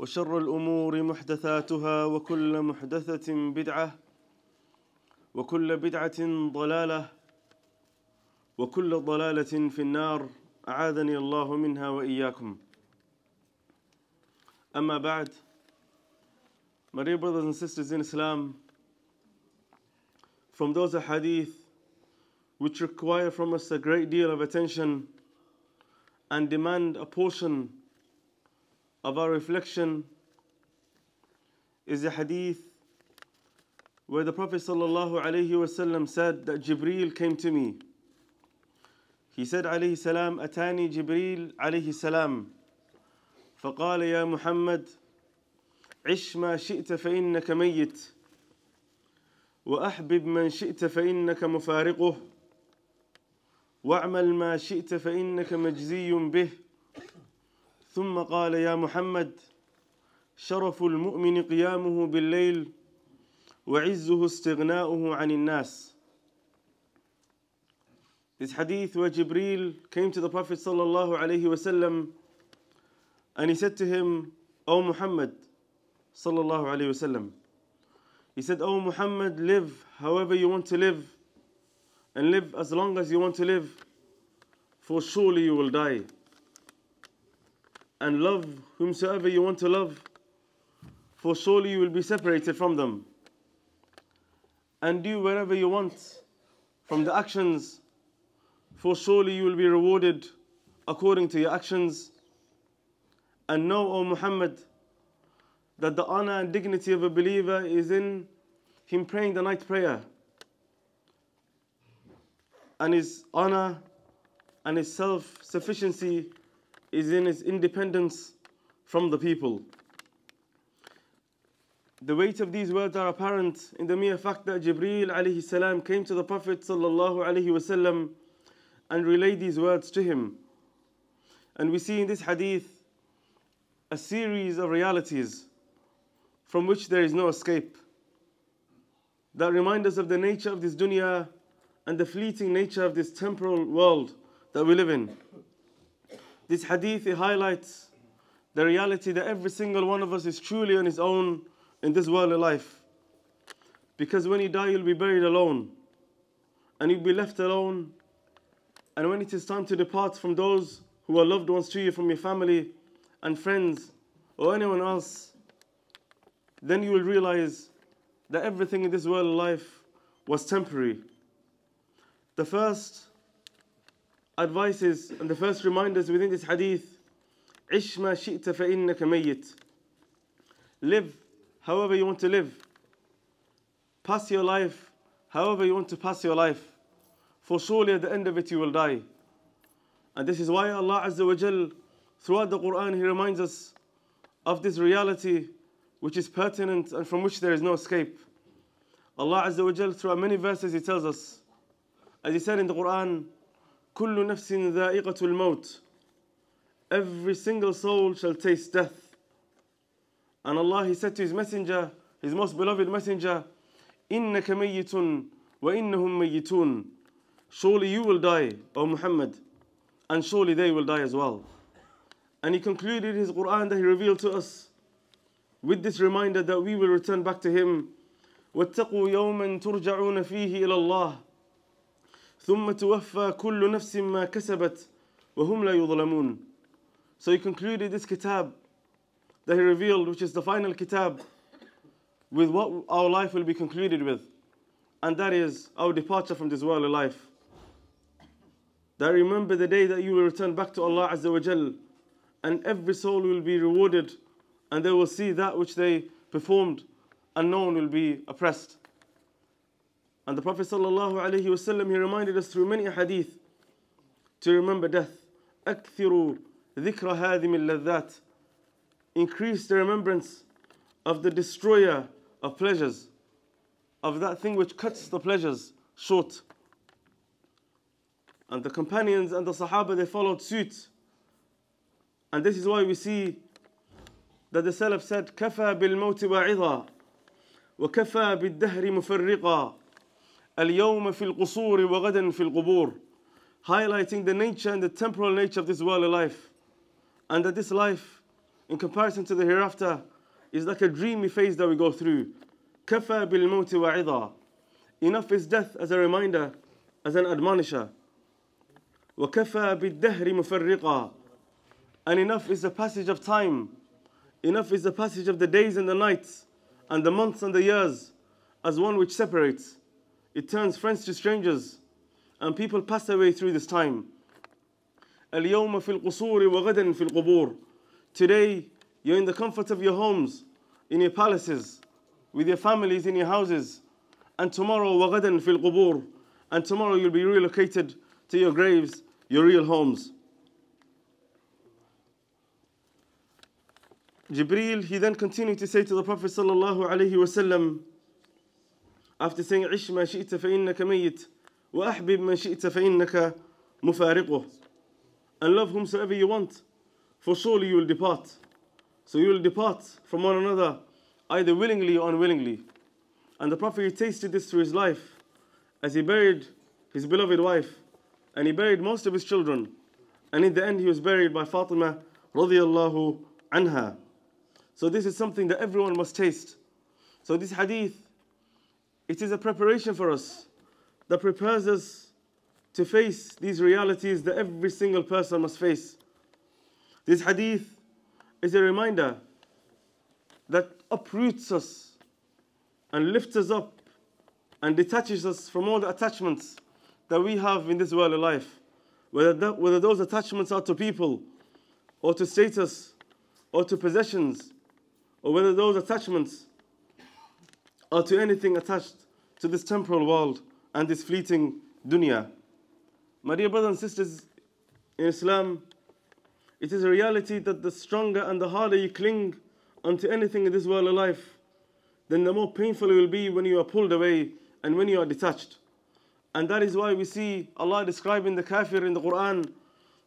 وشر الأمور محدثاتها وكل محدثة بدعة وكل بدعة ضلالة وكل ضلالة في النار أعاذني الله منها وإياكم أما بعد My dear brothers and sisters in Islam From those hadith which require from us a great deal of attention and demand a portion of our reflection is the hadith where the Prophet said that Jibril came to me. He said, alayhi salam, Atani Jibril alayhi salam. فقال يا محمد عش ما شئت فإنك ميت وأحبب من شئت فإنك مفارقه واعمل ما شئت فإنك مجزي به ثم قال يا محمد شرف المؤمن قيامه بالليل وعزه استغناؤه عن الناس This hadith where Jibreel came to the Prophet sallallahu عليه وسلم and he said to him, O Muhammad sallallahu عليه وسلم he said, O Muhammad, live however you want to live and live as long as you want to live, for surely you will die. and love whomsoever you want to love, for surely you will be separated from them. And do whatever you want from the actions, for surely you will be rewarded according to your actions. And know, O Muhammad, that the honor and dignity of a believer is in him praying the night prayer. And his honor and his self sufficiency is in its independence from the people. The weight of these words are apparent in the mere fact that Jibreel alayhi salam came to the Prophet sallallahu alayhi wasallam and relayed these words to him. And we see in this hadith a series of realities from which there is no escape that remind us of the nature of this dunya and the fleeting nature of this temporal world that we live in. This hadith it highlights the reality that every single one of us is truly on his own in this worldly life. Because when you die, you'll be buried alone. And you'll be left alone. And when it is time to depart from those who are loved ones to you, from your family and friends, or anyone else, then you will realize that everything in this worldly life was temporary. The first advices and the first reminders within this hadith عِشْ مَا شِئْتَ فَإِنَّكَ مَيِّت Live however you want to live. Pass your life however you want to pass your life. For surely at the end of it you will die. And this is why Allah Azza wa Jal, throughout the Quran, He reminds us of this reality which is pertinent and from which there is no escape. Allah Azza wa Jal, throughout many verses, He tells us, as He said in the Quran, كل نفس ذائقة الموت Every single soul shall taste death. And Allah, He said to His Messenger, His most beloved Messenger, إِنَّكَ مَيِّتٌ وَإِنَّهُمْ مَيِّتُونَ Surely you will die, O Muhammad, and surely they will die as well. And He concluded His Quran that He revealed to us with this reminder that we will return back to Him. وَاتَّقُوا يَوْمًا تُرْجَعُونَ فِيهِ إِلَى اللَّهِ ثم توفى كل نفس ما كسبت وهم لا يظلمون So he concluded this kitab that he revealed, which is the final kitab, with what our life will be concluded with. And that is our departure from this worldly life. That remember the day that you will return back to Allah Azza wa Jal, and every soul will be rewarded, and they will see that which they performed, and no one will be oppressed. And the Prophet sallallahu wasallam he reminded us through many hadith to remember death. أكثروا ذكر هذه اللذات Increase the remembrance of the destroyer of pleasures, of that thing which cuts the pleasures short. And the companions and the Sahaba, they followed suit. And this is why we see that the Salaf said, كَفَى بِالْمَوْتِ وَعِظًا وَكَفَى بِالدَّهْرِ مُفَرِّقًا Al-Yawma fil qusuri wa ghadan fil qubur. Highlighting the nature and the temporal nature of this worldly life. And that this life, in comparison to the hereafter, is like a dreamy phase that we go through. كَفَى بِالْمَوْتِ وَعِظًا Enough is death as a reminder, as an admonisher. وَكَفَى بِالدَّهْرِ مُفَرِّقًا And enough is the passage of time. Enough is the passage of the days and the nights, and the months and the years, as one which separates. It turns friends to strangers, and people pass away through this time. اليوم في القصور في القبور. Today, you're in the comfort of your homes, in your palaces, with your families in your houses. And tomorrow, وغدا في القبور. And tomorrow you'll be relocated to your graves, your real homes. Jibreel, he then continued to say to the Prophet sallallahu alaihi wasallam, after saying, عِشْ مَا شِئْتَ فَإِنَّكَ مَيِّتْ وَأَحْبِبْ مَا شِئْتَ فَإِنَّكَ مُفَارِقُهُ And love whomsoever you want, for surely you will depart. So you will depart from one another, either willingly or unwillingly. And the Prophet he tasted this through his life, as he buried his beloved wife, and he buried most of his children. And in the end, he was buried by Fatima radiallahu anha. So this is something that everyone must taste. So this hadith it is a preparation for us that prepares us to face these realities that every single person must face. This hadith is a reminder that uproots us and lifts us up and detaches us from all the attachments that we have in this world of life. Whether, that, whether those attachments are to people or to status or to possessions, or whether those attachments or to anything attached to this temporal world and this fleeting dunya. My dear brothers and sisters in Islam, it is a reality that the stronger and the harder you cling onto anything in this world of life, then the more painful it will be when you are pulled away and when you are detached. And that is why we see Allah describing the kafir in the Quran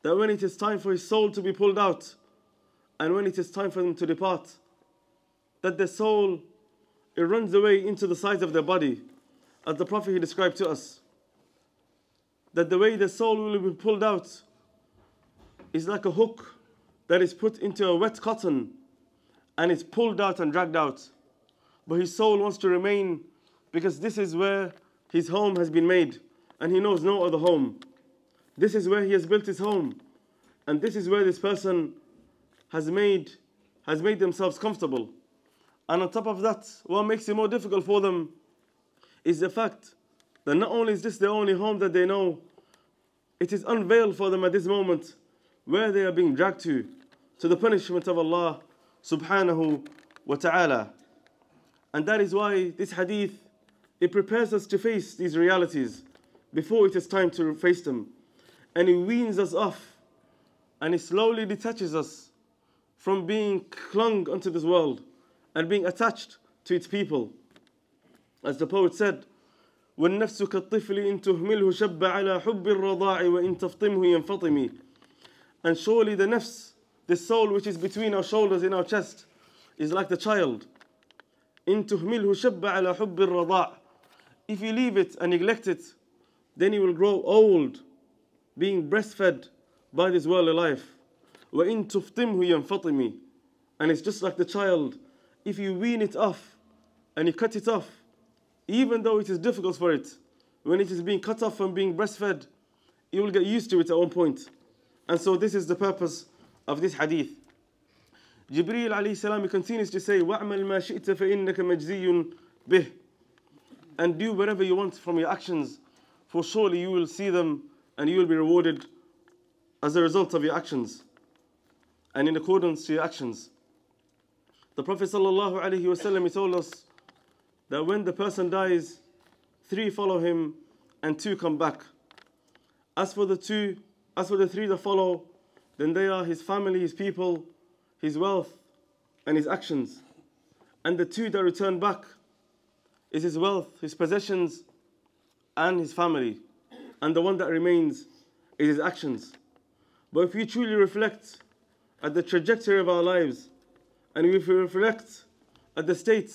that when it is time for his soul to be pulled out and when it is time for them to depart, that the soul it runs away into the sides of their body, as the Prophet he described to us. That the way the soul will be pulled out is like a hook that is put into a wet cotton and it's pulled out and dragged out. But his soul wants to remain because this is where his home has been made and he knows no other home. This is where he has built his home and this is where this person has made, has made themselves comfortable. And on top of that, what makes it more difficult for them is the fact that not only is this the only home that they know, it is unveiled for them at this moment where they are being dragged to, to the punishment of Allah subhanahu wa ta'ala. And that is why this hadith, it prepares us to face these realities before it is time to face them. And it weans us off and it slowly detaches us from being clung unto this world and being attached to its people. As the poet said, والنفس كالطفل إن تهمله شب على حب الرضاع وإن تفطمه ينفطم And surely the nafs, the soul which is between our shoulders in our chest, is like the child. إن تهمله شب على حب الرضاع If you leave it and neglect it, then he will grow old, being breastfed by this worldly life. وَإِن تُفْطِمْهُ يَنْفَطِمِ And it's just like the child if you wean it off and you cut it off, even though it is difficult for it, when it is being cut off from being breastfed, you will get used to it at one point. And so this is the purpose of this hadith. Jibreel alayhi salam continues to say, وَعْمَلْ مَا شِئْتَ فَإِنَّكَ مَجْزِيٌ بِهِ And do whatever you want from your actions, for surely you will see them and you will be rewarded as a result of your actions and in accordance to your actions. The Prophet ﷺ he told us that when the person dies, three follow him and two come back. As for the two, as for the three that follow, then they are his family, his people, his wealth, and his actions. And the two that return back is his wealth, his possessions, and his family. And the one that remains is his actions. But if we truly reflect at the trajectory of our lives, and if we reflect at the state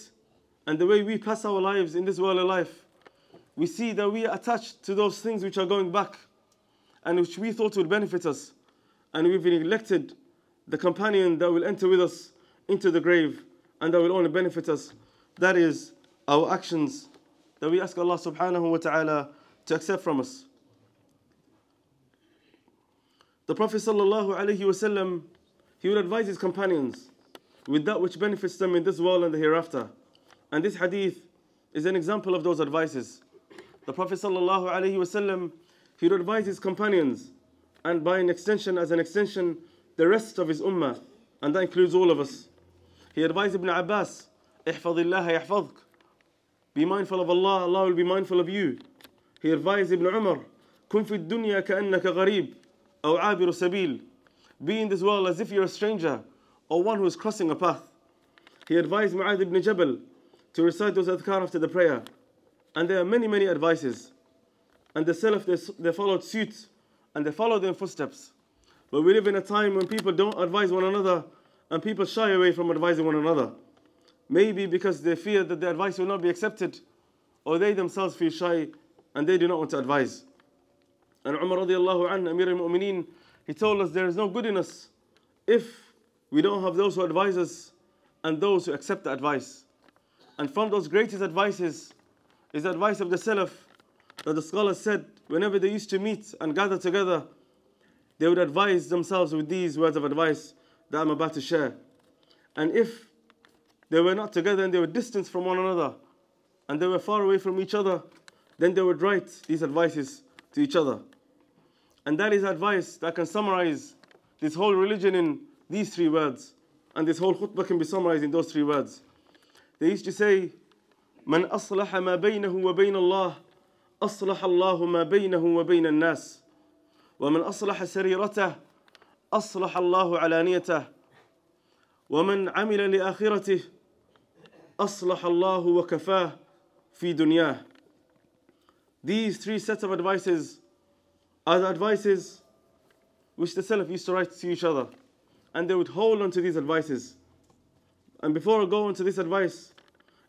and the way we pass our lives in this world of life, we see that we are attached to those things which are going back and which we thought would benefit us. And we've neglected the companion that will enter with us into the grave and that will only benefit us. That is our actions that we ask Allah subhanahu wa ta'ala to accept from us. The Prophet sallallahu alayhi wa sallam, he would advise his companions with that which benefits them in this world and the hereafter. And this hadith is an example of those advices. The Prophet ﷺ, he would advise his companions, and by an extension, as an extension, the rest of his ummah, and that includes all of us. He advised Ibn Abbas, احفظ الله Be mindful of Allah, Allah will be mindful of you. He advised Ibn Umar, كن في الدنيا كأنك غريب أو عابر سبيل Be in this world as if you're a stranger or one who is crossing a path. He advised Mu'adh ibn Jabal to recite those adhkar after the prayer. And there are many, many advices. And the Salaf, they, they followed suit and they followed their footsteps. But we live in a time when people don't advise one another and people shy away from advising one another. Maybe because they fear that their advice will not be accepted or they themselves feel shy and they do not want to advise. And Umar radiallahu anhu, Amir al-Mu'mineen, he told us there is no good in us if we don't have those who advise us and those who accept the advice. And from those greatest advices is the advice of the Salaf that the scholars said whenever they used to meet and gather together, they would advise themselves with these words of advice that I'm about to share. And if they were not together and they were distant from one another and they were far away from each other, then they would write these advices to each other. And that is advice that can summarize this whole religion in these three words. And this whole khutbah can be summarized in those three words. They used to say, من أصلح ما بينه وبين الله أصلح الله ما بينه وبين الناس ومن أصلح سريرته أصلح الله علانيته ومن عمل لآخرته أصلح الله وكفاه في دنياه These three sets of advices are the advices which the Salaf used to write to each other. and they would hold on to these advices. And before I go into this advice,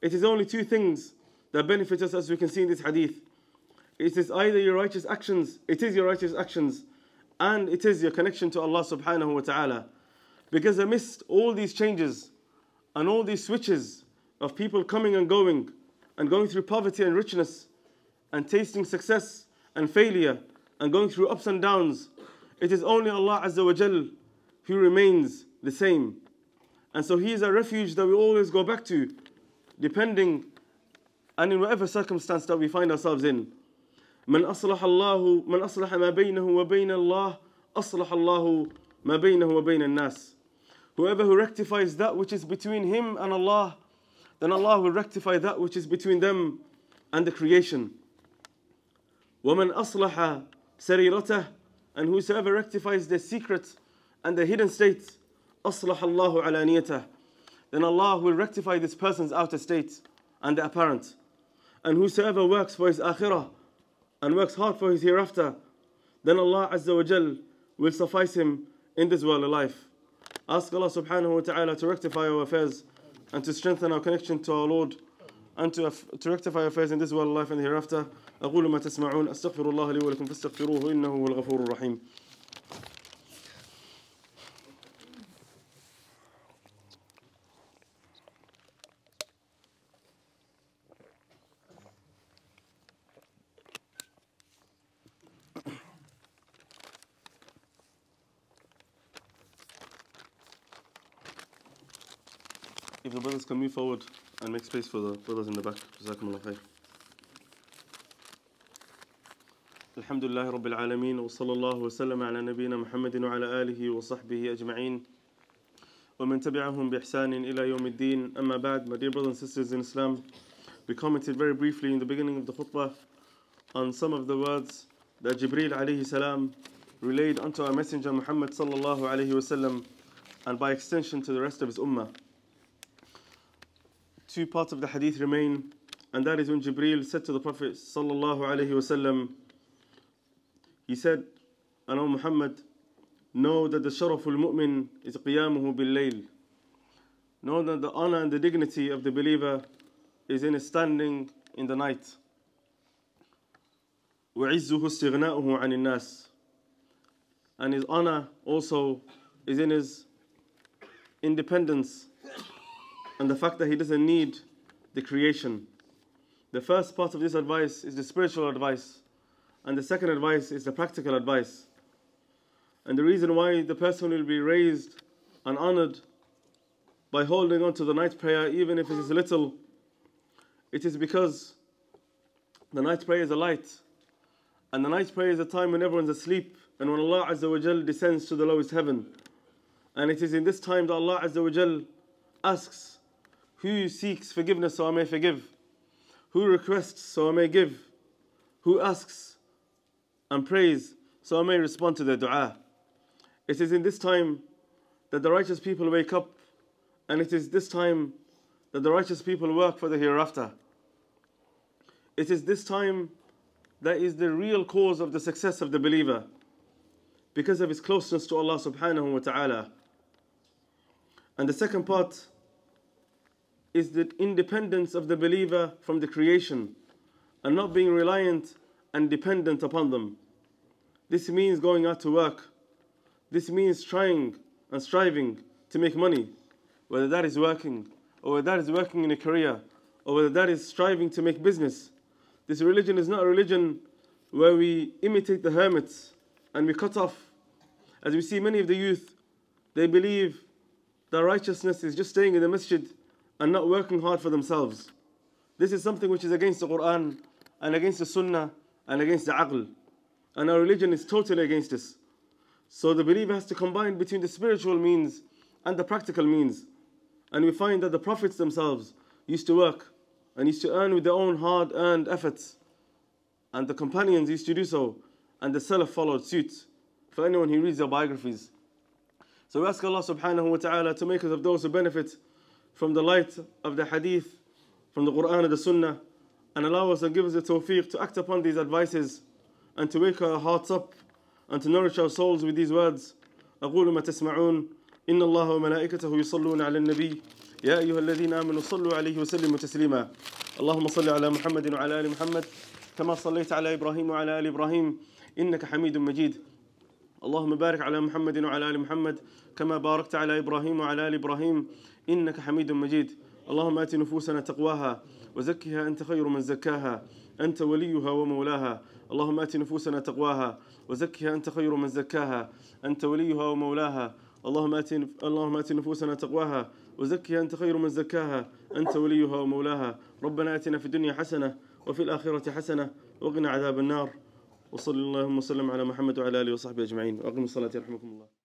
it is only two things that benefit us as we can see in this hadith. It is either your righteous actions, it is your righteous actions, and it is your connection to Allah subhanahu wa ta'ala. Because amidst all these changes and all these switches of people coming and going and going through poverty and richness and tasting success and failure and going through ups and downs, it is only Allah Azza wa Jalla. He remains the same. And so he is a refuge that we always go back to, depending and in whatever circumstance that we find ourselves in. من أصلح الله من أصلح ما بينه وبين الله أصلح الله ما بينه وبين الناس. Whoever who rectifies that which is between him and Allah, then Allah will rectify that which is between them and the creation. ومن أصلح سريرته and whosoever rectifies their secret and the hidden state. أَصْلَحَ اللَّهُ عَلَانِيَتَهُ Then Allah will rectify this person's outer state and the apparent. And whosoever works for his akhirah and works hard for his hereafter, then Allah Azza wa Jal will suffice him in this worldly life. Ask Allah subhanahu wa ta'ala to rectify our affairs and to strengthen our connection to our Lord and to, to rectify affairs in this world life and hereafter. أقول ما تسمعون أستغفر الله لي ولكم فاستغفروه إنه هو الغفور الرحيم. the brothers can move forward and make space for the brothers in the back. جزاكم الله خير. الحمد لله رب العالمين وصلى الله وسلم على نبينا محمد وعلى آله وصحبه أجمعين ومن تبعهم بإحسان إلى يوم الدين أما بعد my dear brothers and sisters in Islam we commented very briefly in the beginning of the khutbah on some of the words that Jibril عليه السلام relayed unto our messenger Muhammad صلى الله عليه وسلم, and by extension to the rest of his ummah two parts of the hadith remain, and that is when Jibreel said to the Prophet sallallahu alaihi wasallam, he said, "And O Muhammad, know that the sharaful mu'min is qiyamuhu bil layl. Know that the honor and the dignity of the believer is in his standing in the night. وعزه استغناؤه عن الناس. And his honor also is in his independence and the fact that he doesn't need the creation. The first part of this advice is the spiritual advice, and the second advice is the practical advice. And the reason why the person will be raised and honored by holding on to the night prayer, even if it is little, it is because the night prayer is a light. And the night prayer is a time when everyone's asleep and when Allah Azza wa descends to the lowest heaven. And it is in this time that Allah Azza wa asks who seeks forgiveness so I may forgive. Who requests so I may give. Who asks and prays so I may respond to their dua. It is in this time that the righteous people wake up, and it is this time that the righteous people work for the hereafter. It is this time that is the real cause of the success of the believer because of his closeness to Allah subhanahu wa ta'ala. And the second part is the independence of the believer from the creation and not being reliant and dependent upon them. This means going out to work. This means trying and striving to make money, whether that is working, or whether that is working in a career, or whether that is striving to make business. This religion is not a religion where we imitate the hermits and we cut off. As we see many of the youth, they believe that righteousness is just staying in the masjid and not working hard for themselves. This is something which is against the Quran and against the Sunnah and against the Aql. And our religion is totally against this. So the believer has to combine between the spiritual means and the practical means. And we find that the prophets themselves used to work and used to earn with their own hard earned efforts. And the companions used to do so, and the Salaf followed suit. For anyone who reads their biographies. So we ask Allah subhanahu wa ta'ala to make us of those who benefit from the light of the hadith, from the Quran and the Sunnah, and allow us and give us the tawfiq to act upon these advices and to wake our hearts up and to nourish our souls with these words. أقول ما تسمعون إن الله وملائكته يصلون على النبي يا أيها الذين آمنوا صلوا عليه وسلموا تسليما اللهم صل على محمد وعلى آل محمد كما صليت على إبراهيم وعلى آل إبراهيم إنك حميد مجيد اللهم بارك على محمد وعلى ال محمد كما باركت على ابراهيم وعلى ال ابراهيم انك حميد مجيد اللهم ات نفوسنا تقواها وزكها انت خير من زكاها انت وليها ومولاها اللهم ات نفوسنا تقواها وزكها انت خير من زكاها انت وليها ومولاها اللهم ات اللهم ات نفوسنا تقواها وزكها انت خير من زكاها انت وليها ومولاها ربنا اتنا في الدنيا حسنه وفي الاخره حسنه وقنا عذاب النار وصلى اللهم وسلم على محمد وعلى اله وصحبه اجمعين واقم الصلاه يرحمكم الله